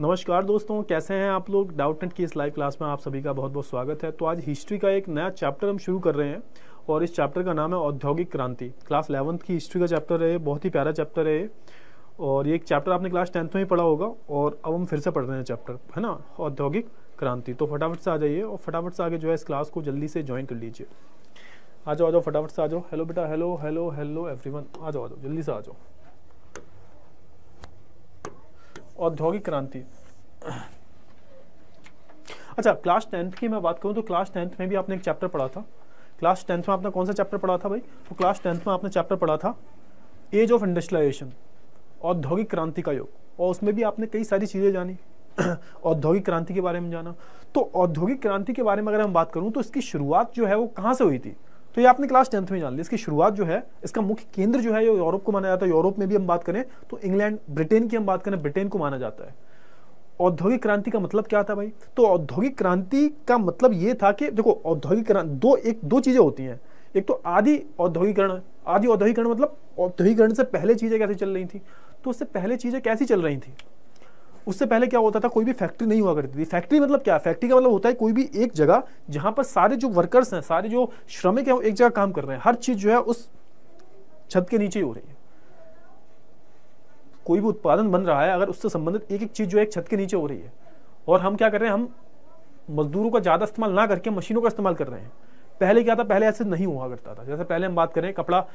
नमस्कार दोस्तों कैसे हैं आप लोग डाउट नेट की इस लाइव क्लास में आप सभी का बहुत बहुत स्वागत है तो आज हिस्ट्री का एक नया चैप्टर हम शुरू कर रहे हैं और इस चैप्टर का नाम है औद्योगिक क्रांति क्लास इलेवंथ की हिस्ट्री का चैप्टर है बहुत ही प्यारा चैप्टर है और ये एक चैप्टर आपने क्लास टेंथ में ही पढ़ा होगा और अब हम फिर से पढ़ रहे हैं चैप्टर है ना औद्योगिक क्रांति तो फटाफट से आ जाइए और फटाफट से आगे जो है इस क्लास को जल्दी से ज्वाइन कर लीजिए आ जाओ आ जाओ फटाफट से आ जाओ हेलो बेटा हेलो हेलो हेलो एवरीवन आ जाओ आ जाओ जल्दी से आ जाओ औद्योगिक क्रांति अच्छा क्लास टेंथ की मैं बात करूँ तो क्लास टेंथ में भी आपने एक चैप्टर पढ़ा था क्लास टेंथ में आपने कौन सा चैप्टर पढ़ा था भाई तो क्लास टेंथ में आपने चैप्टर पढ़ा था एज ऑफ इंडस्ट्रियलाइजेशन औद्योगिक क्रांति का योग और उसमें भी आपने कई सारी चीज़ें जानी औद्योगिक क्रांति के बारे में जाना तो औद्योगिक क्रांति के बारे में अगर हम बात करूँ तो इसकी शुरुआत जो है वो कहाँ से हुई थी तो ये आपने क्लास टेंथ में जान लिया इसकी शुरुआत जो है इसका मुख्य केंद्र जो है ये यूरोप को माना जाता है यूरोप में भी हम बात करें तो इंग्लैंड ब्रिटेन की हम बात करें ब्रिटेन को माना जाता है औद्योगिक क्रांति का मतलब क्या था भाई तो औद्योगिक क्रांति का मतलब ये था कि देखो औद्योगिक क्रांति दो एक दो चीज़ें होती हैं एक तो आदि औद्योगिकरण आदि औद्योगिकरण मतलब औद्योगिकरण से पहले चीज़ें कैसे चल रही थी तो उससे पहले चीज़ें कैसी चल रही थी उससे पहले क्या होता था कोई भी फैक्ट्री नहीं हुआ करती थी फैक्ट्री मतलब क्या फैक्ट्री का मतलब होता है कोई भी एक जगह जहां पर सारे जो वर्कर्स हैं सारे जो श्रमिक हैं वो एक जगह काम कर रहे हैं हर चीज़ जो है उस छत के नीचे ही हो रही है कोई भी उत्पादन बन रहा है अगर उससे संबंधित एक एक चीज़ जो है एक छत के नीचे हो रही है और हम क्या कर रहे हैं हम मजदूरों का ज़्यादा इस्तेमाल ना करके मशीनों का इस्तेमाल कर रहे हैं पहले क्या था पहले ऐसे नहीं हुआ करता था जैसे पहले हम बात करें कपड़ा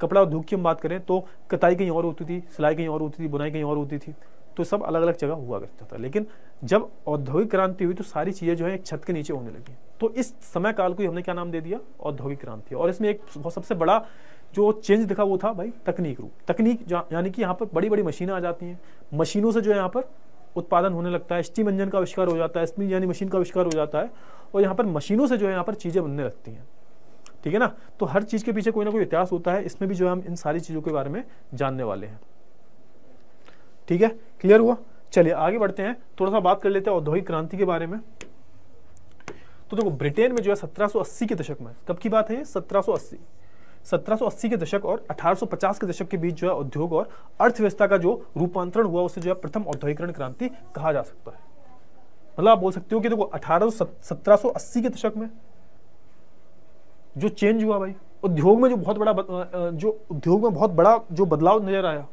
कपड़ा उद्योग की हम बात करें तो कताई कहीं और होती थी सिलाई कहीं और होती थी बुनाई कहीं और होती थी तो सब अलग अलग जगह हुआ करता था लेकिन जब औद्योगिक क्रांति हुई तो सारी चीज़ें जो है एक छत के नीचे होने लगी तो इस समय काल को हमने क्या नाम दे दिया औद्योगिक क्रांति और इसमें एक बहुत सबसे बड़ा जो चेंज दिखा वो था भाई तकनीक रूप तकनीक यानी कि यहाँ पर बड़ी बड़ी मशीनें आ जाती हैं मशीनों से जो है यहाँ पर उत्पादन होने लगता है स्टीम इंजन का आविष्कार हो जाता है स्टीम यानी मशीन का आविष्कार हो जाता है और यहाँ पर मशीनों से जो है यहाँ पर चीज़ें बनने लगती हैं ठीक है ना तो हर चीज़ के पीछे कोई ना कोई इतिहास होता है इसमें भी जो है हम इन सारी चीज़ों के बारे में जानने वाले हैं ठीक है क्लियर हुआ चलिए आगे बढ़ते हैं थोड़ा सा बात कर लेते हैं औद्योगिक क्रांति के बारे में तो देखो ब्रिटेन में जो है 1780 के दशक में कब की बात है सत्रह 1780 1780 के दशक और 1850 के दशक के बीच जो है उद्योग और अर्थव्यवस्था का जो रूपांतरण हुआ उसे जो है प्रथम औद्योगिकरण क्रांति कहा जा सकता है मतलब आप बोल सकते हो कि देखो अठारह सत्रह के दशक में जो चेंज हुआ भाई उद्योग में जो बहुत बड़ा जो उद्योग में बहुत बड़ा जो बदलाव नजर आया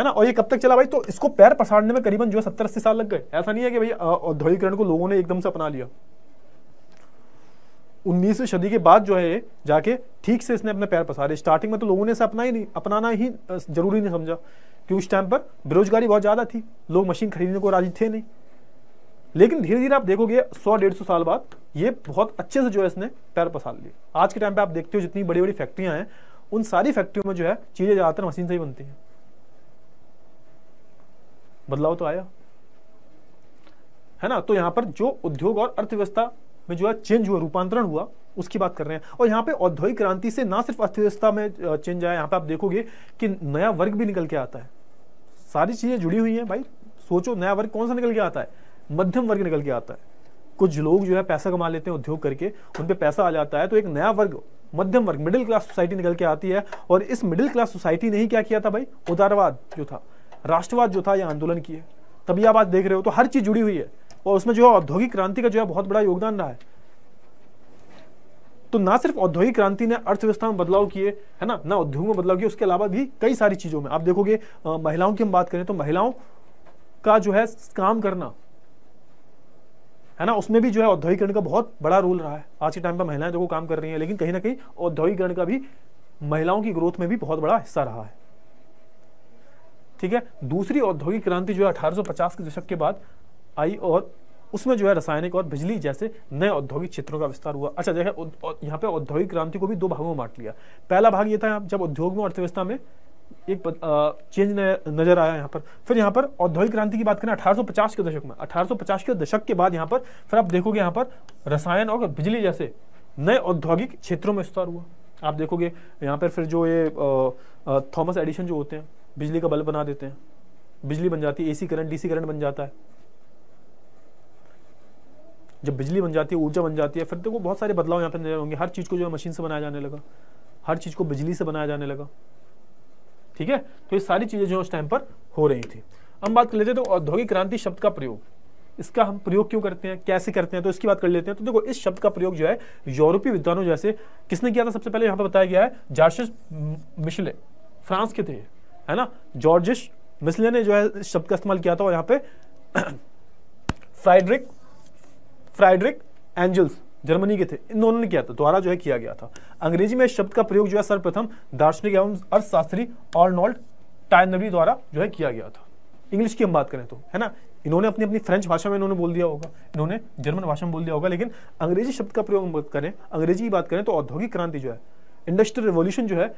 है ना और ये कब तक चला भाई तो इसको पैर पसारने में करीबन जो है सत्तर अस्सी साल लग गए ऐसा नहीं है कि भाई औद्योगिकरण को लोगों ने एकदम से अपना लिया उन्नीसवीं सदी के बाद जो है जाके ठीक से इसने अपने पैर पसारे स्टार्टिंग में तो लोगों ने इसे अपना ही नहीं अपनाना ही जरूरी नहीं समझा कि उस टाइम पर बेरोजगारी बहुत ज़्यादा थी लोग मशीन खरीदने को राजी थे नहीं लेकिन धीरे धीरे आप देखोगे सौ डेढ़ सौ साल बाद ये बहुत अच्छे से जो है इसने पैर पसार लिए आज के टाइम पर आप देखते हो जितनी बड़ी बड़ी फैक्ट्रियां हैं उन सारी फैक्ट्रियों में जो है चीज़ें ज़्यादातर मशीन से ही बनती हैं बदलाव तो आया है ना तो यहां पर जो उद्योग और अर्थव्यवस्था में जो है चेंज हुआ रूपांतरण हुआ उसकी बात कर रहे हैं और यहां पे औद्योगिक क्रांति से ना सिर्फ अर्थव्यवस्था में चेंज आया यहां पे आप देखोगे कि नया वर्ग भी निकल के आता है सारी चीजें जुड़ी हुई हैं भाई सोचो नया वर्ग कौन सा निकल के आता है मध्यम वर्ग निकल के आता है कुछ लोग जो है पैसा कमा लेते हैं उद्योग करके उन पर पैसा आ जाता है तो एक नया वर्ग मध्यम वर्ग मिडिल क्लास सोसाइटी निकल के आती है और इस मिडिल क्लास सोसाइटी ने ही क्या किया था भाई उदारवाद जो था राष्ट्रवाद जो था ये आंदोलन की है तभी आप आज देख रहे हो तो हर चीज़ जुड़ी हुई है और उसमें जो है औद्योगिक क्रांति का जो है बहुत बड़ा योगदान रहा है तो ना सिर्फ औद्योगिक क्रांति ने अर्थव्यवस्था में बदलाव किए है ना ना उद्योग में बदलाव किए उसके अलावा भी कई सारी चीज़ों में आप देखोगे महिलाओं की हम बात करें तो महिलाओं का जो है काम करना है ना उसमें भी जो है औद्योगिकरण का बहुत बड़ा रोल रहा है आज के टाइम पर महिलाएं देखो काम कर रही है लेकिन कहीं ना कहीं औद्योगिकरण का भी महिलाओं की ग्रोथ में भी बहुत बड़ा हिस्सा रहा है ठीक है दूसरी औद्योगिक क्रांति जो है अठारह के दशक के बाद आई और उसमें जो है रासायनिक और बिजली जैसे नए औद्योगिक क्षेत्रों का विस्तार हुआ अच्छा देखिए यहाँ पे औद्योगिक क्रांति को भी दो भागों में बांट लिया पहला भाग ये था जब उद्योग में अर्थव्यवस्था में एक चेंज नजर आया यहाँ पर फिर यहाँ पर औद्योगिक क्रांति की बात करें 1850 के दशक में 1850 के दशक के बाद यहाँ पर फिर आप देखोगे यहाँ पर रसायन और बिजली जैसे नए औद्योगिक क्षेत्रों में विस्तार हुआ आप देखोगे यहाँ पर फिर जो ये थॉमस एडिशन जो होते हैं बिजली का बल्ब बना देते हैं बिजली बन जाती है एसी करंट डीसी करंट बन जाता है जब बिजली बन जाती है ऊर्जा बन जाती है फिर देखो बहुत सारे बदलाव यहाँ पे होंगे हर चीज़ को जो है मशीन से बनाया जाने लगा हर चीज़ को बिजली से बनाया जाने लगा ठीक है तो ये सारी चीज़ें जो है उस टाइम पर हो रही थी हम बात कर लेते हैं तो औद्योगिक क्रांति शब्द का प्रयोग इसका हम प्रयोग क्यों करते हैं कैसे करते हैं तो इसकी बात कर लेते हैं तो देखो इस शब्द का प्रयोग जो है यूरोपीय विद्वानों जैसे किसने किया था सबसे पहले यहाँ पर बताया गया है जार्शस मिशले फ्रांस के थे है ना जॉर्जिश मिसले ने जो है शब्द का इस्तेमाल किया था और यहां पे फ्राइड्रिक फ्राइड्रिक एंजल्स जर्मनी के थे इन दोनों ने किया था द्वारा जो है किया गया था अंग्रेजी में शब्द का प्रयोग जो है सर्वप्रथम दार्शनिक एवं अर्थशास्त्री ऑर्नोल्ड टाइनरी द्वारा जो है किया गया था इंग्लिश की हम बात करें तो है ना इन्होंने अपनी अपनी फ्रेंच भाषा में इन्होंने बोल दिया होगा इन्होंने जर्मन भाषा में बोल दिया होगा लेकिन अंग्रेजी शब्द का प्रयोग करें अंग्रेजी की बात करें तो औद्योगिक क्रांति जो है इंडस्ट्रियल रिवोल्यूशन जो है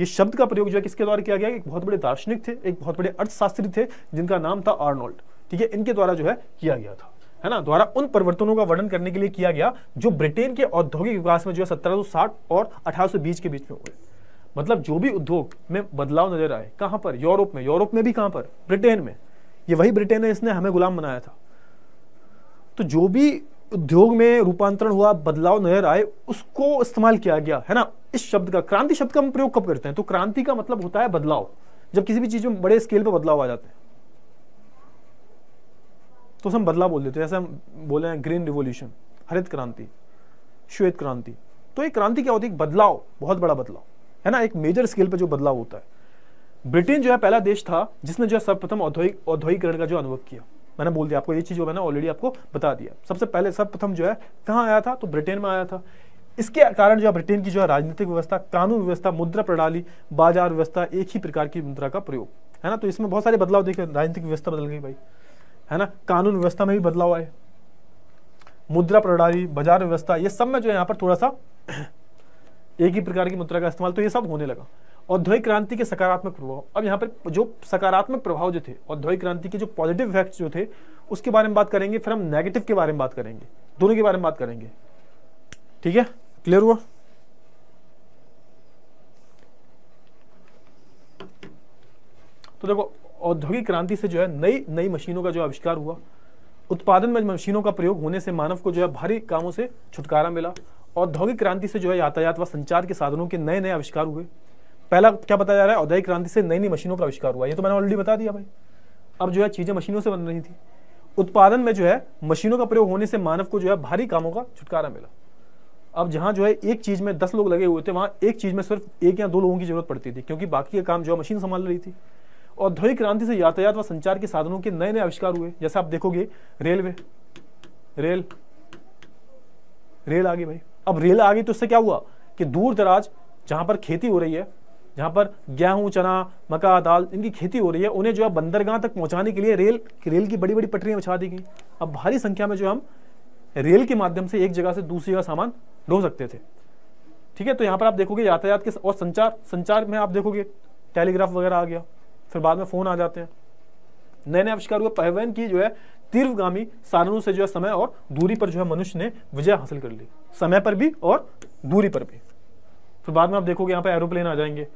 ये शब्द का प्रयोग जो है किसके द्वारा किया गया एक बहुत बड़े दार्शनिक थे एक बहुत बड़े अर्थशास्त्री थे जिनका नाम था आर्नोल्ड ठीक है इनके द्वारा जो है किया गया था है ना द्वारा उन परिवर्तनों का वर्णन करने के लिए किया गया जो ब्रिटेन के औद्योगिक विकास में जो है सत्रह और अठारह के बीच में हुए मतलब जो भी उद्योग में बदलाव नजर आए कहाँ पर यूरोप में यूरोप में भी कहाँ पर ब्रिटेन में ये वही ब्रिटेन है इसने हमें गुलाम बनाया था तो जो भी उद्योग में रूपांतरण हुआ बदलाव नजर आए उसको इस्तेमाल किया गया है ना इस शब्द का क्रांति शब्द का हम प्रयोग कब करते हैं तो क्रांति का मतलब होता है बदलाव जब किसी भी चीज में बड़े स्केल पर बदलाव आ जाते हैं तो हम बदलाव बोल देते हैं जैसे हम बोले हैं ग्रीन रिवोल्यूशन हरित क्रांति श्वेत क्रांति तो ये क्रांति क्या होती है बदलाव बहुत बड़ा बदलाव है ना एक मेजर स्केल पर जो बदलाव होता है ब्रिटेन जो है पहला देश था जिसने जो है सर्वप्रथम औद्योगिक औद्योगिकरण का जो अनुभव किया मैंने बोल दिया आपको ये चीज़ मैंने ऑलरेडी आपको बता दिया सबसे पहले प्रथम जो है कहाँ आया था तो ब्रिटेन में आया था इसके कारण जो है ब्रिटेन की जो है राजनीतिक व्यवस्था कानून व्यवस्था मुद्रा प्रणाली बाजार व्यवस्था एक ही प्रकार की मुद्रा का प्रयोग है ना तो इसमें बहुत सारे बदलाव देखे राजनीतिक व्यवस्था बदल गई भाई है ना कानून व्यवस्था में भी बदलाव आए मुद्रा प्रणाली बाजार व्यवस्था ये सब में जो है यहाँ पर थोड़ा सा एक ही प्रकार की मुद्रा का इस्तेमाल तो ये सब होने लगा औद्योगिक क्रांति के सकारात्मक प्रभाव अब यहाँ पर जो सकारात्मक प्रभाव जो थे औद्योगिक क्रांति के जो पॉजिटिव इफेक्ट्स जो थे उसके बारे में बात करेंगे फिर हम नेगेटिव के बारे में बात करेंगे दोनों के बारे में बात करेंगे ठीक है क्लियर हुआ तो देखो औद्योगिक क्रांति से जो है नई नई मशीनों का जो आविष्कार हुआ उत्पादन में मशीनों का प्रयोग होने से मानव को जो है भारी कामों से छुटकारा मिला औद्योगिक क्रांति से जो है यातायात व संचार के साधनों के नए नए आविष्कार हुए पहला क्या बताया जा रहा है औद्योगिक क्रांति से नई नई मशीनों का आविष्कार हुआ ये तो मैंने ऑलरेडी बता दिया भाई अब जो है चीज़ें मशीनों से बन रही थी उत्पादन में जो है मशीनों का प्रयोग होने से मानव को जो है भारी कामों का छुटकारा मिला अब जहां जो है एक चीज़ में दस लोग लगे हुए थे वहां एक चीज़ में सिर्फ एक या दो लोगों की जरूरत पड़ती थी क्योंकि बाकी का काम जो है मशीन संभाल रही थी औद्योगिक क्रांति से यातायात व संचार के साधनों के नए नए आविष्कार हुए जैसे आप देखोगे रेलवे रेल रेल आ गई भाई अब रेल आ गई तो इससे क्या हुआ कि दूर दराज जहां पर खेती हो रही है जहाँ पर गेहूँ चना मका दाल इनकी खेती हो रही है उन्हें जो है बंदरगाह तक पहुँचाने के लिए रेल रेल की बड़ी बड़ी पटरियाँ बिछा दी गई अब भारी संख्या में जो हम रेल के माध्यम से एक जगह से दूसरी जगह सामान ढो सकते थे ठीक है तो यहाँ पर आप देखोगे यातायात के और संचार संचार में आप देखोगे टेलीग्राफ वगैरह आ गया फिर बाद में फ़ोन आ जाते हैं नए नए आविष्कार हुए परिवहन की जो है तीव्रगामी साधनों से जो है समय और दूरी पर जो है मनुष्य ने विजय हासिल कर ली समय पर भी और दूरी पर भी फिर बाद में आप देखोगे यहाँ पर एरोप्लेन आ जाएंगे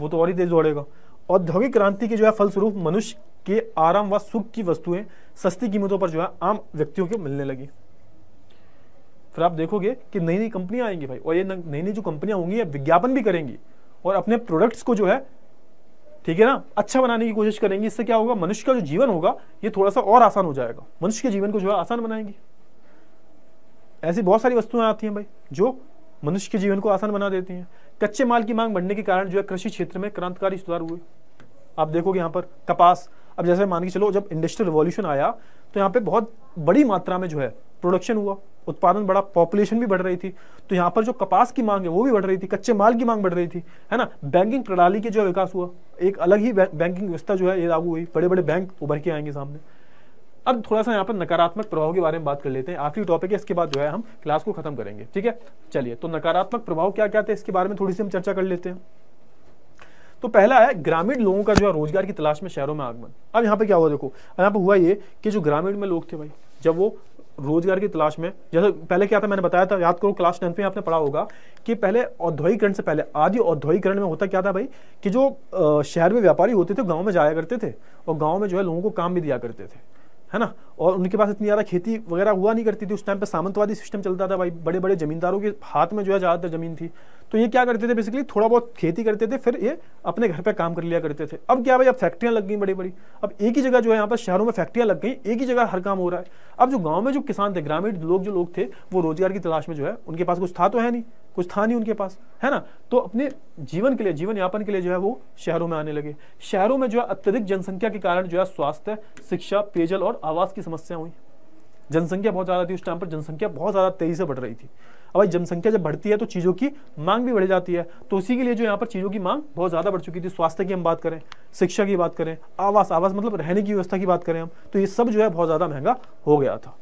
वो तो और ही तेज दौड़ेगा औद्योगिक क्रांति के जो है फलस्वरूप मनुष्य के आराम व सुख की वस्तुएं सस्ती कीमतों पर जो है आम व्यक्तियों को मिलने लगी फिर आप देखोगे कि नई नई कंपनियां आएंगी भाई और ये नई नई जो कंपनियां होंगी ये विज्ञापन भी करेंगी और अपने प्रोडक्ट्स को जो है ठीक है ना अच्छा बनाने की कोशिश करेंगी इससे क्या होगा मनुष्य का जो जीवन होगा ये थोड़ा सा और आसान हो जाएगा मनुष्य के जीवन को जो है आसान बनाएंगी ऐसी बहुत सारी वस्तुएं आती हैं भाई जो मनुष्य के जीवन को आसान बना देती हैं कच्चे माल की मांग बढ़ने के कारण जो है कृषि क्षेत्र में क्रांतिकारी सुधार हुए आप देखोगे यहाँ पर कपास अब जैसे मान के चलो जब इंडस्ट्रियल रिवॉल्यूशन आया तो यहाँ पे बहुत बड़ी मात्रा में जो है प्रोडक्शन हुआ उत्पादन बढ़ा पॉपुलेशन भी बढ़ रही थी तो यहाँ पर जो कपास की मांग है वो भी बढ़ रही थी कच्चे माल की मांग बढ़ रही थी है ना बैंकिंग प्रणाली के जो विकास हुआ एक अलग ही बैंकिंग व्यवस्था जो है ये लागू हुई बड़े बड़े बैंक उभर के आएंगे सामने अब थोड़ा सा यहाँ पर नकारात्मक प्रभाव के बारे में बात कर लेते हैं आखिरी टॉपिक है इसके बाद जो है हम क्लास को खत्म करेंगे ठीक है चलिए तो नकारात्मक प्रभाव क्या क्या थे इसके बारे में थोड़ी सी हम चर्चा कर लेते हैं तो पहला है ग्रामीण लोगों का जो है रोजगार की तलाश में शहरों में आगमन अब यहाँ पे क्या हुआ देखो यहाँ पे हुआ ये कि जो ग्रामीण में लोग थे भाई जब वो रोजगार की तलाश में जैसे पहले क्या था मैंने बताया था याद करो क्लास टेंथ में आपने पढ़ा होगा कि पहले औद्योगिकरण से पहले आदि औद्योगिकरण में होता क्या था भाई कि जो शहर में व्यापारी होते थे गाँव में जाया करते थे और गाँव में जो है लोगों को काम भी दिया करते थे है ना और उनके पास इतनी ज़्यादा खेती वगैरह हुआ नहीं करती थी उस टाइम पे सामंतवादी सिस्टम चलता था भाई बड़े बड़े ज़मींदारों के हाथ में जो है ज़्यादातर ज़मीन थी तो ये क्या करते थे बेसिकली थोड़ा बहुत खेती करते थे फिर ये अपने घर पर काम कर लिया करते थे अब क्या भाई अब फैक्ट्रियाँ लग गई बड़ी बड़ी अब एक ही जगह जो है यहाँ पर शहरों में फैक्ट्रियाँ लग गई एक ही जगह हर काम हो रहा है अब जो गाँव में जो किसान थे ग्रामीण लोग जो लोग थे वो रोजगार की तलाश में जो है उनके पास कुछ था तो है नहीं कुछ था नहीं उनके पास है ना तो अपने जीवन के लिए जीवन यापन के लिए जो है वो शहरों में आने लगे शहरों में जो है अत्यधिक जनसंख्या के कारण जो है स्वास्थ्य शिक्षा पेयजल और आवास की समस्या हुई जनसंख्या बहुत ज़्यादा थी उस टाइम पर जनसंख्या बहुत ज़्यादा तेजी से बढ़ रही थी अब भाई जनसंख्या जब बढ़ती है तो चीज़ों की मांग भी बढ़ जाती है तो उसी के लिए जो यहाँ पर चीज़ों की मांग बहुत ज़्यादा बढ़ चुकी थी स्वास्थ्य की हम बात करें शिक्षा की बात करें आवास आवास मतलब रहने की व्यवस्था की बात करें हम तो ये सब जो है बहुत ज़्यादा महंगा हो गया था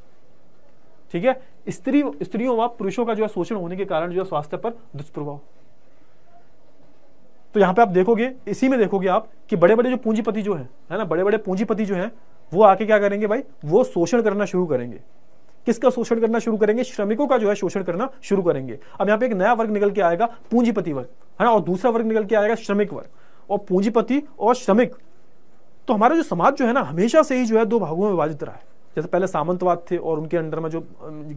ठीक है स्त्री स्त्रियों व पुरुषों का जो है शोषण होने के कारण जो है स्वास्थ्य पर दुष्प्रभाव तो यहाँ पे आप देखोगे इसी में देखोगे आप कि बड़े बड़े जो पूंजीपति जो है है ना बड़े बड़े पूंजीपति जो है वो आके क्या करेंगे भाई वो शोषण करना शुरू करेंगे किसका शोषण करना शुरू करेंगे श्रमिकों का जो है शोषण करना शुरू करेंगे अब यहाँ पे एक नया वर्ग निकल के आएगा पूंजीपति वर्ग है ना और दूसरा वर्ग निकल के आएगा श्रमिक वर्ग और पूंजीपति और श्रमिक तो हमारा जो समाज जो है ना हमेशा से ही जो है दो भागों में विभाजित रहा है जैसे पहले सामंतवाद थे और उनके अंडर में जो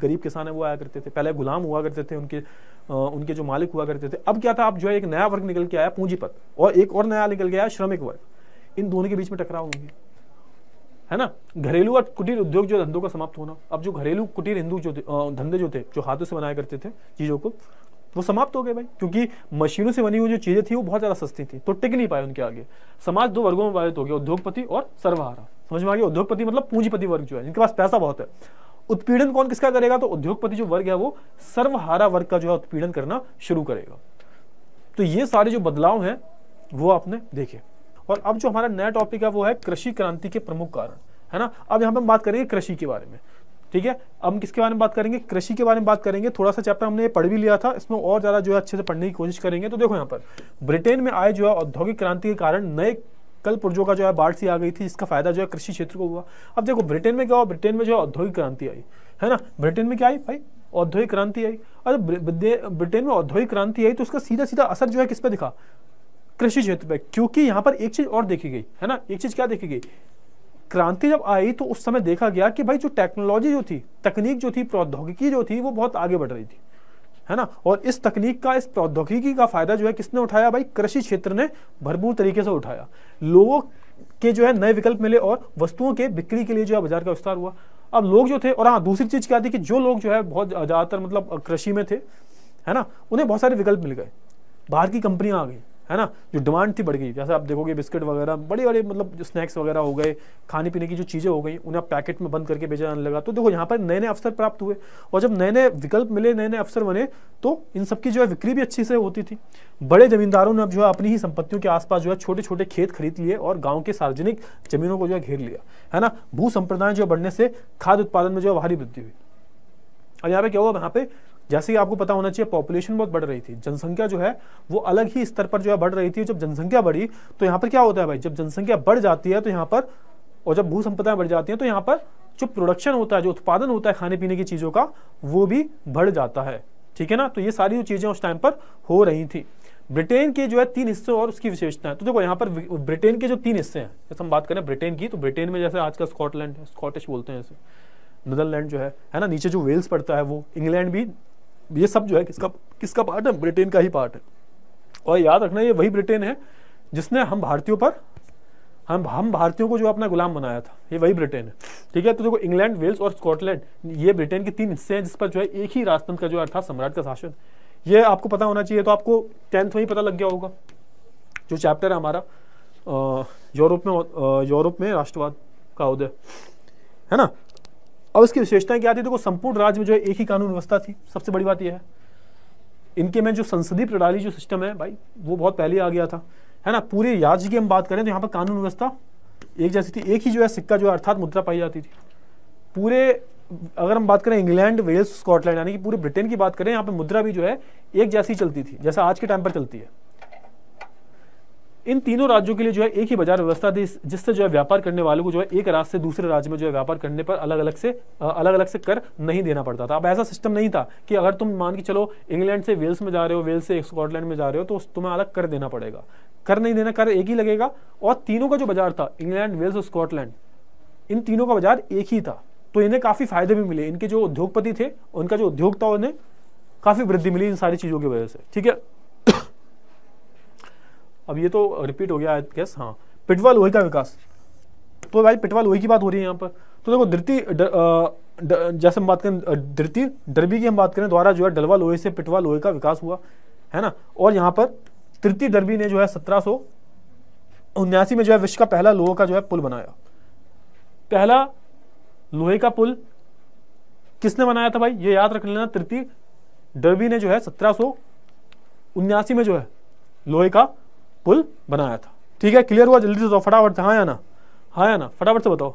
गरीब किसान है वो आया करते थे पहले गुलाम हुआ करते थे उनके उनके जो मालिक हुआ करते थे अब क्या था अब जो है एक नया वर्ग निकल के आया पूंजीपत और एक और नया निकल गया श्रमिक वर्ग इन दोनों के बीच में टकराव होंगे है ना घरेलू और कुटीर उद्योग जो धंधों का समाप्त होना अब जो घरेलू कुटीर हिंदू जो धंधे जो थे जो हाथों से बनाया करते थे चीज़ों को वो समाप्त हो गए भाई क्योंकि मशीनों से बनी हुई जो चीज़ें थी वो बहुत ज़्यादा सस्ती थी तो टिक नहीं पाए उनके आगे समाज दो वर्गों में बाधित हो गया उद्योगपति और सर्वहारा समझ में आ गया उद्योगपति मतलब पूंजीपति वर्ग जो है जिनके पास पैसा बहुत है उत्पीड़न कौन किसका करेगा तो उद्योगपति जो वर्ग है वो सर्वहारा वर्ग का जो है उत्पीड़न करना शुरू करेगा तो ये सारे जो बदलाव हैं वो आपने देखे और अब जो हमारा नया टॉपिक है वो है कृषि क्रांति के प्रमुख कारण है ना अब यहाँ पे हम बात करेंगे कृषि के बारे में ठीक है अब हम किसके बारे में बात करेंगे कृषि के बारे में बात करेंगे थोड़ा सा चैप्टर हमने पढ़ भी लिया था इसमें और ज़्यादा जो है अच्छे से पढ़ने की कोशिश करेंगे तो देखो यहाँ पर ब्रिटेन में आए जो है औद्योगिक क्रांति के कारण नए कल पुर्जों का जो है बाढ़ सी आ गई थी जिसका फायदा जो है कृषि क्षेत्र को हुआ अब देखो ब्रिटेन में क्या हुआ ब्रिटेन में जो है औद्योगिक क्रांति आई है ना ब्रिटेन में क्या आई भाई औद्योगिक क्रांति आई अरे ब्रिटेन में औद्योगिक क्रांति आई तो उसका सीधा सीधा असर जो है किस पे दिखा कृषि क्षेत्र पे क्योंकि यहाँ पर एक चीज और देखी गई है ना एक चीज क्या देखी गई क्रांति जब आई तो उस समय देखा गया कि भाई जो टेक्नोलॉजी जो थी तकनीक जो थी प्रौद्योगिकी जो थी वो बहुत आगे बढ़ रही थी है ना और इस तकनीक का इस प्रौद्योगिकी का फायदा जो है किसने उठाया भाई कृषि क्षेत्र ने भरपूर तरीके से उठाया लोगों के जो है नए विकल्प मिले और वस्तुओं के बिक्री के लिए जो है बाजार का विस्तार हुआ अब लोग जो थे और हाँ दूसरी चीज़ क्या थी कि जो लोग जो है बहुत ज़्यादातर मतलब कृषि में थे है ना उन्हें बहुत सारे विकल्प मिल गए बाहर की कंपनियाँ आ गई है ना जो डिमांड थी बढ़ गई जैसे आप देखोगे बिस्किट वगैरह बड़े बड़े मतलब जो स्नैक्स वगैरह हो गए खाने पीने की जो चीज़ें हो गई उन्हें आप पैकेट में बंद करके बेचा जाने लगा तो देखो यहाँ पर नए नए अवसर प्राप्त हुए और जब नए नए विकल्प मिले नए नए अवसर बने तो इन सबकी जो है बिक्री भी अच्छी से होती थी बड़े जमींदारों ने अब जो है अपनी ही संपत्तियों के आसपास जो है छोटे छोटे खेत खरीद लिए और गाँव के सार्वजनिक जमीनों को जो है घेर लिया है ना भू संप्रदाय जो बढ़ने से खाद्य उत्पादन में जो है भारी वृद्धि हुई और यहाँ पे क्या हुआ यहाँ पे जैसे कि आपको पता होना चाहिए पॉपुलेशन बहुत बढ़ रही थी जनसंख्या जो है वो अलग ही स्तर पर जो है बढ़ रही थी जब जनसंख्या बढ़ी तो यहाँ पर क्या होता है भाई जब जनसंख्या बढ़ जाती है तो यहाँ पर और जब भू संपदाएं बढ़ जाती हैं तो यहाँ पर जो प्रोडक्शन होता है जो उत्पादन होता है खाने पीने की चीज़ों का वो भी बढ़ जाता है ठीक है ना तो ये सारी जो चीज़ें उस टाइम पर हो रही थी ब्रिटेन के जो है तीन हिस्से और उसकी विशेषताएं तो देखो यहाँ पर ब्रिटेन के जो तीन हिस्से हैं जैसे हम बात करें ब्रिटेन की तो ब्रिटेन में जैसे आज का स्कॉटलैंड है स्कॉटिश बोलते हैं इसे नदरलैंड जो है है ना नीचे जो वेल्स पड़ता है वो इंग्लैंड भी ये सब जो है किसका किसका पार्ट है ब्रिटेन का ही पार्ट है और याद रखना ये वही ब्रिटेन है जिसने हम भारतीयों पर हम हम भारतीयों को जो अपना गुलाम बनाया था ये वही ब्रिटेन है ठीक है तो देखो इंग्लैंड वेल्स और स्कॉटलैंड ये ब्रिटेन के तीन हिस्से हैं जिस पर जो है एक ही राजतंत्र का जो अर्थात सम्राट का शासन ये आपको पता होना चाहिए तो आपको टेंथ में ही पता लग गया होगा जो चैप्टर है हमारा यूरोप में यूरोप में राष्ट्रवाद का उदय है ना अब इसकी विशेषताएं क्या थी देखो संपूर्ण राज्य में जो है एक ही कानून व्यवस्था थी सबसे बड़ी बात यह है इनके में जो संसदीय प्रणाली जो सिस्टम है भाई वो बहुत पहले आ गया था है ना पूरे राज्य की हम बात करें तो यहाँ पर कानून व्यवस्था एक जैसी थी एक ही जो है सिक्का जो है अर्थात मुद्रा पाई जाती थी पूरे अगर हम बात करें इंग्लैंड वेल्स स्कॉटलैंड यानी कि पूरे ब्रिटेन की बात करें यहाँ पर मुद्रा भी जो है एक जैसी चलती थी जैसा आज के टाइम पर चलती है इन तीनों राज्यों के लिए जो है एक ही बाजार व्यवस्था थी जिससे जो है व्यापार करने वालों को जो है एक राज्य से दूसरे राज्य में जो है व्यापार करने पर अलग अलग से अलग अलग से कर नहीं देना पड़ता था अब ऐसा सिस्टम नहीं था कि अगर तुम मान के चलो इंग्लैंड से वेल्स में जा रहे हो वेल्स से स्कॉटलैंड में जा रहे हो तो तुम्हें अलग कर देना पड़ेगा कर नहीं देना कर एक ही लगेगा और तीनों का जो बाजार था इंग्लैंड वेल्स और स्कॉटलैंड इन तीनों का बाजार एक ही था तो इन्हें काफ़ी फायदे भी मिले इनके जो उद्योगपति थे उनका जो उद्योग था उन्हें काफ़ी वृद्धि मिली इन सारी चीज़ों की वजह से ठीक है अब ये तो रिपीट हो गया आई गेस हाँ पिटवा लोहे का विकास तो भाई पिटवा लोहे की बात हो रही है यहाँ पर तो देखो धृति जैसे हम बात करें धृति डरबी की हम बात करें द्वारा जो है डलवा लोहे से पिटवा लोहे का विकास हुआ है ना और यहाँ पर तृतीय डरबी ने जो है सत्रह उन्यासी में जो है विश्व का पहला लोहे का जो है पुल बनाया पहला लोहे का पुल किसने बनाया था भाई ये याद रख लेना तृतीय डरबी ने जो है सत्रह में जो है लोहे का पुल बनाया था ठीक है क्लियर हुआ जल्दी से बताओ फटाफट से हाँ या ना हाँ या ना फटाफट से बताओ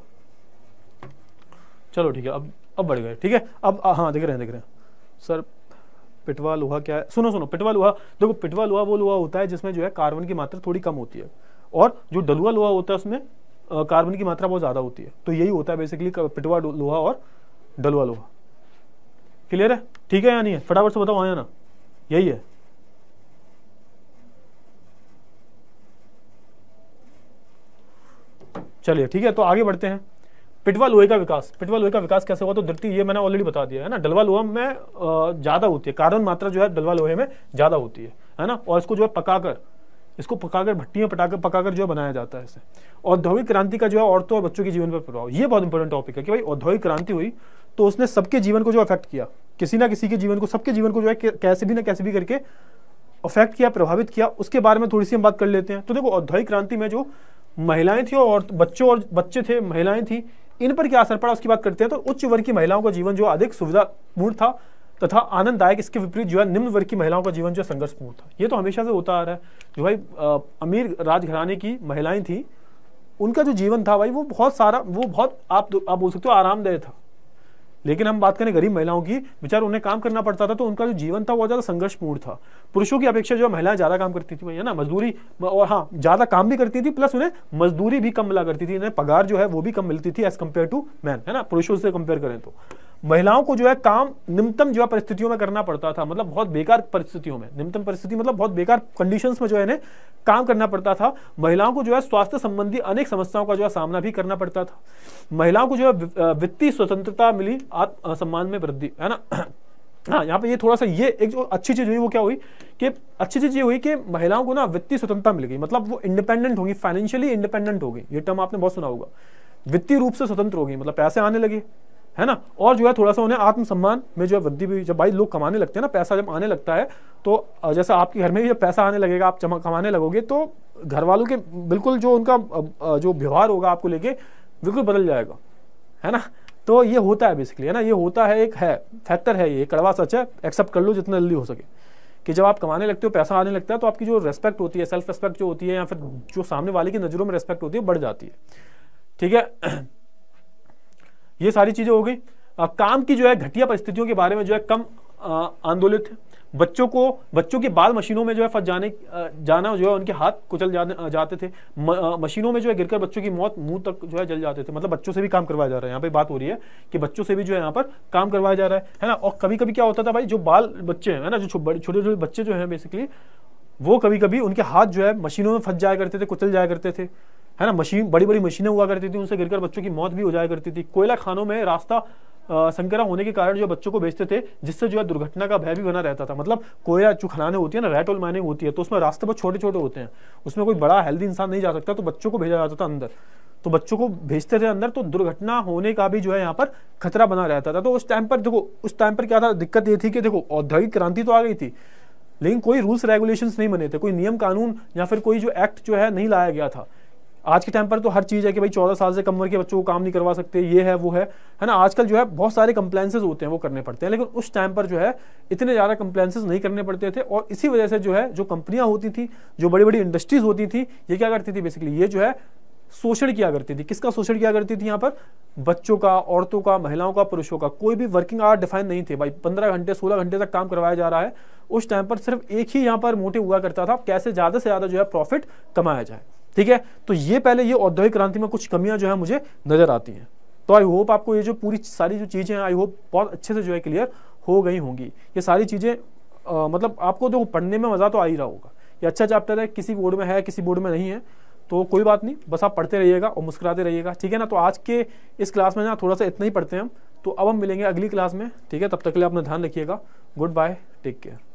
चलो ठीक है अब अब बढ़ गए ठीक है अब हाँ देख रहे हैं देख रहे हैं सर पिटवा लोहा क्या है सुनो सुनो पिटवा लोहा देखो पिटवा लोहा वो लोहा होता है जिसमें जो है कार्बन की मात्रा थोड़ी कम होती है और जो डलुआ लोहा होता है उसमें कार्बन की मात्रा बहुत ज़्यादा होती है तो यही होता है बेसिकली पिटवा लोहा और डलुआ लोहा क्लियर है ठीक है या नहीं है फटाफट से बताओ हाँ ना यही है चलिए ठीक है तो आगे बढ़ते हैं पिटवा लोहे का विकास पिटवा लोहे का विकास कैसे हुआ तो धरती ये मैंने ऑलरेडी बता दिया है ना डलवा लोहा में ज़्यादा होती है कार्बन मात्रा जो है डलवा लोहे में ज़्यादा होती है है ना और इसको जो है पकाकर इसको पकाकर भट्टियां पटाकर पकाकर जो है बनाया जाता है इसे औद्योगिक क्रांति का जो है औरतों और बच्चों के जीवन पर प्रभाव ये बहुत इंपॉर्टेंट टॉपिक है कि भाई औद्योगिक क्रांति हुई तो उसने सबके जीवन को जो अफेक्ट किया किसी ना किसी के जीवन को सबके जीवन को जो है कैसे भी ना कैसे भी करके अफेक्ट किया प्रभावित किया उसके बारे में थोड़ी सी हम बात कर लेते हैं तो देखो औद्योगिक क्रांति में जो महिलाएं थी और बच्चों और बच्चे थे महिलाएं थी इन पर क्या असर पड़ा उसकी बात करते हैं तो उच्च वर्ग की महिलाओं का जीवन जो अधिक सुविधापूर्ण था तथा आनंददायक इसके विपरीत जो है निम्न वर्ग की महिलाओं का जीवन जो संघर्षपूर्ण था ये तो हमेशा से होता आ रहा है जो भाई आ, अमीर राजघराने की महिलाएं थी उनका जो जीवन था भाई वो बहुत सारा वो बहुत आप आप बोल सकते हो आरामदायक था लेकिन हम बात करें गरीब महिलाओं की बेचार उन्हें काम करना पड़ता था तो उनका जो जीवन था वो ज़्यादा संघर्षपूर्ण था पुरुषों की अपेक्षा जो महिलाएं ज़्यादा काम करती थी ना मजदूरी और हाँ ज़्यादा काम भी करती थी प्लस उन्हें मजदूरी भी कम मिला करती थी इन्हें पगार जो है वो भी कम मिलती थी एज कम्पेयर टू मैन है ना पुरुषों से कंपेयर करें तो महिलाओं को जो है काम निम्नतम जो है परिस्थितियों में करना पड़ता था मतलब बहुत बेकार परिस्थितियों में निम्नतम परिस्थिति मतलब बहुत बेकार कंडीशंस में जो है ने काम करना पड़ता था महिलाओं को जो है स्वास्थ्य संबंधी अनेक समस्याओं का जो है सामना भी करना पड़ता था महिलाओं को जो है वित्तीय स्वतंत्रता मिली आत्मसम्मान में वृद्धि है ना हाँ यहाँ पे ये थोड़ा सा ये एक जो अच्छी चीज़ हुई वो क्या हुई कि अच्छी चीज़ ये हुई कि महिलाओं को ना वित्तीय स्वतंत्रता मिल गई मतलब वो इंडिपेंडेंट होगी फाइनेंशियली इंडिपेंडेंट होगी ये टर्म आपने बहुत सुना होगा वित्तीय रूप से स्वतंत्र होगी मतलब पैसे आने लगे है ना और जो है थोड़ा सा उन्हें आत्मसम्मान में जो है वृद्धि भी जब भाई लोग कमाने लगते हैं ना पैसा जब आने लगता है तो जैसे आपके घर में भी जब पैसा आने लगेगा आप जमा कमाने लगोगे तो घर वालों के बिल्कुल जो उनका जो व्यवहार होगा आपको लेके बिल्कुल बदल जाएगा है ना तो ये होता है बेसिकली है ना ये होता है एक है फैक्टर है ये कड़वा सच है एक्सेप्ट कर लो जितना जल्दी हो सके कि जब आप कमाने लगते हो पैसा आने लगता है तो आपकी जो रेस्पेक्ट होती है सेल्फ रेस्पेक्ट जो होती है या फिर जो सामने वाले की नज़रों में रेस्पेक्ट होती है बढ़ जाती है ठीक है ये सारी चीज़ें हो गई काम की जो है घटिया परिस्थितियों के बारे में जो है कम आंदोलित बच्चों को बच्चों के बाल मशीनों में जो है फंस जाने जाना जो है उनके हाथ कुचल जाने जाते थे म, आ, मशीनों में जो है गिरकर बच्चों की मौत मुंह तक जो है जल जाते थे मतलब बच्चों से भी काम करवाया जा रहा है यहाँ पे बात हो रही है कि बच्चों से भी जो है यहाँ पर काम करवाया जा रहा है है ना और कभी कभी क्या होता था भाई जो बाल बच्चे हैं ना जो छोटे छोटे बच्चे जो है बेसिकली वो कभी कभी उनके हाथ जो है मशीनों में फंस जाया करते थे कुचल जाया करते थे है ना मशीन बड़ी बड़ी मशीनें हुआ करती थी उनसे गिरकर बच्चों की मौत भी हो जाया करती थी कोयला खानों में रास्ता संकरा होने के कारण जो बच्चों को बेचते थे जिससे जो है दुर्घटना का भय भी बना रहता था मतलब कोयला जो खनाने होती है ना रेट ऑल माइनिंग होती है तो उसमें रास्ते बहुत छोटे छोटे होते हैं उसमें कोई बड़ा हेल्दी इंसान नहीं जा सकता तो बच्चों को भेजा जाता था अंदर तो बच्चों को भेजते थे अंदर तो दुर्घटना होने का भी जो है यहाँ पर खतरा बना रहता था तो उस टाइम पर देखो उस टाइम पर क्या था दिक्कत ये थी कि देखो औद्योगिक क्रांति तो आ गई थी लेकिन कोई रूल्स रेगुलेशंस नहीं बने थे कोई नियम कानून या फिर कोई जो एक्ट जो है नहीं लाया गया था आज के टाइम पर तो हर चीज़ है कि भाई चौदह साल से कम उम्र के बच्चों को काम नहीं करवा सकते ये है वो है है ना आजकल जो है बहुत सारे कंप्लेंसेज होते हैं वो करने पड़ते हैं लेकिन उस टाइम पर जो है इतने ज़्यादा कंप्लेंसेज नहीं करने पड़ते थे और इसी वजह से जो है जो कंपनियाँ होती थी जो बड़ी बड़ी इंडस्ट्रीज होती थी ये क्या करती थी बेसिकली ये जो है शोषण किया करती थी किसका शोषण किया करती थी यहाँ पर बच्चों का औरतों का महिलाओं का पुरुषों का कोई भी वर्किंग आवर डिफाइन नहीं थे भाई पंद्रह घंटे सोलह घंटे तक काम करवाया जा रहा है उस टाइम पर सिर्फ एक ही यहाँ पर मोटिव हुआ करता था कैसे ज़्यादा से ज़्यादा जो है प्रॉफिट कमाया जाए ठीक है तो ये पहले ये औद्योगिक क्रांति में कुछ कमियां जो है मुझे नजर आती हैं तो आई होप आपको ये जो पूरी सारी जो चीज़ें हैं आई होप बहुत अच्छे से जो है क्लियर हो गई होंगी ये सारी चीज़ें मतलब आपको देखो पढ़ने में मज़ा तो आ ही रहा होगा ये अच्छा चैप्टर है किसी बोर्ड में है किसी बोर्ड में नहीं है तो कोई बात नहीं बस आप पढ़ते रहिएगा और मुस्कुराते रहिएगा ठीक है ना तो आज के इस क्लास में ना थोड़ा सा इतना ही पढ़ते हैं हम तो अब हम मिलेंगे अगली क्लास में ठीक है तब तक के लिए अपना ध्यान रखिएगा गुड बाय टेक केयर